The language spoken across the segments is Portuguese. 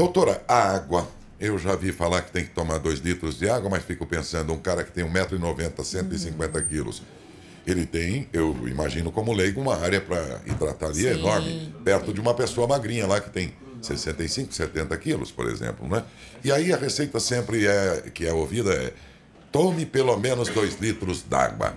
Doutora, a água. Eu já vi falar que tem que tomar dois litros de água, mas fico pensando, um cara que tem 1,90m, 150 uhum. quilos, ele tem, eu imagino como leigo, uma área para hidratar ali é Sim. enorme, perto de uma pessoa magrinha lá que tem 65, 70 quilos, por exemplo, né? E aí a receita sempre é, que é ouvida é Tome pelo menos 2 litros d'água.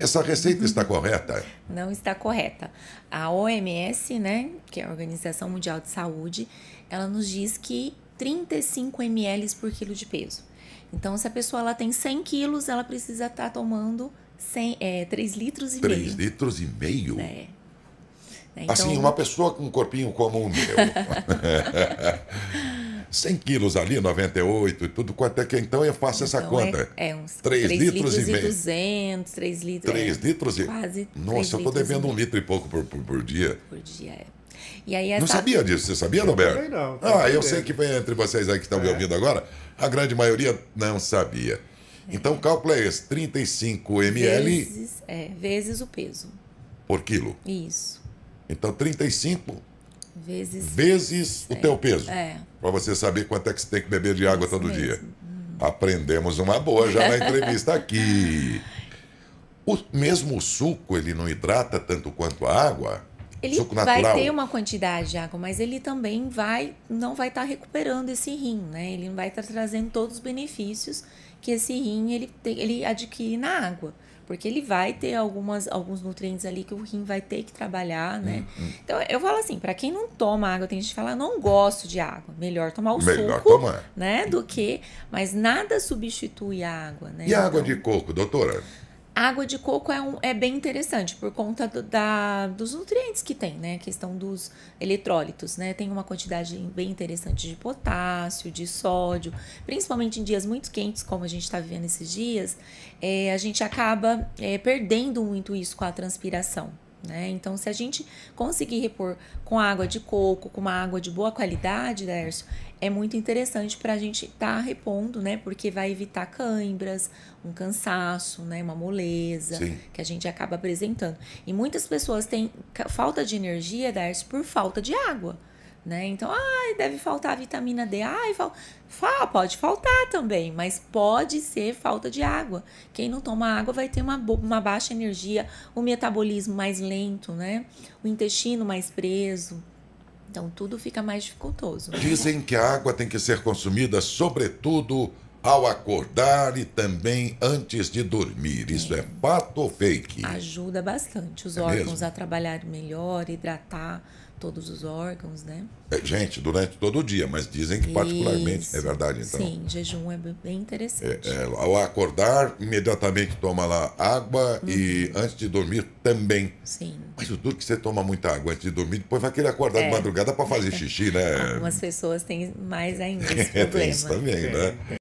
Essa receita está correta? Não está correta. A OMS, né, que é a Organização Mundial de Saúde, ela nos diz que 35 ml por quilo de peso. Então, se a pessoa ela tem 100 quilos, ela precisa estar tá tomando 100, é, 3 litros e 3 meio. 3 litros e meio? É. Assim, então, assim, uma pessoa com um corpinho como o meu. 100 quilos ali, 98 e tudo quanto é que é? então eu faço então essa é- conta. É, uns 3, 3 litros, litros, e meio. 200, 3 litros. 3 é, litros e. Quase. Nossa, eu estou devendo um litro e pouco por, por, por dia. Por dia, é. Essa... Não sabia disso, você sabia, Roberto? Também não. ah, eu sei que entre vocês aí que estão é. me ouvindo agora, a grande maioria não sabia. É. Então o cálculo é esse: 35 ml. Vezes, é, vezes o peso. Por quilo. Isso. Então 35 Vezes, vezes o teu peso. É. Para você saber quanto é que você tem que beber de água Isso todo mesmo. dia. Hum. Aprendemos uma boa já na entrevista aqui. O mesmo suco, ele não hidrata tanto quanto a água? Ele suco natural. vai ter uma quantidade de água, mas ele também vai não vai estar tá recuperando esse rim, né? Ele não vai estar tá trazendo todos os benefícios que esse rim ele, ele adquire na água. Porque ele vai ter algumas, alguns nutrientes ali que o rim vai ter que trabalhar, né? Uhum. Então, eu falo assim, para quem não toma água, tem gente que fala, não gosto de água. Melhor tomar o Melhor suco, tomar. né? Do que... Mas nada substitui a água, né? E então, água de coco, doutora? água de coco é, um, é bem interessante por conta do, da, dos nutrientes que tem, né? A questão dos eletrólitos, né? Tem uma quantidade bem interessante de potássio, de sódio, principalmente em dias muito quentes, como a gente está vivendo esses dias, é, a gente acaba é, perdendo muito isso com a transpiração. Né? Então, se a gente conseguir repor com água de coco, com uma água de boa qualidade, Dércio, é muito interessante para a gente estar tá repondo, né? Porque vai evitar cãibras, um cansaço, né? Uma moleza Sim. que a gente acaba apresentando. E muitas pessoas têm falta de energia, Dércio, por falta de água. Né? Então, ai deve faltar vitamina D. ai fal... Fala, pode faltar também, mas pode ser falta de água. Quem não toma água vai ter uma, uma baixa energia, o metabolismo mais lento, né? O intestino mais preso. Então, tudo fica mais dificultoso. Dizem que a água tem que ser consumida, sobretudo ao acordar e também antes de dormir. Isso é fato? fato ou fake? Ajuda bastante os é órgãos mesmo? a trabalhar melhor, hidratar todos os órgãos, né? É, gente, durante todo o dia, mas dizem que particularmente é Isso. é verdade, então. Sim, jejum é bem interessante. É, é, ao acordar, imediatamente toma lá água uhum. e antes de dormir também. Sim. Mas o duro é que você toma muita água antes de dormir, depois vai querer acordar de é. madrugada para fazer xixi, né? Algumas pessoas têm mais ainda esse problema. Tem isso também, né?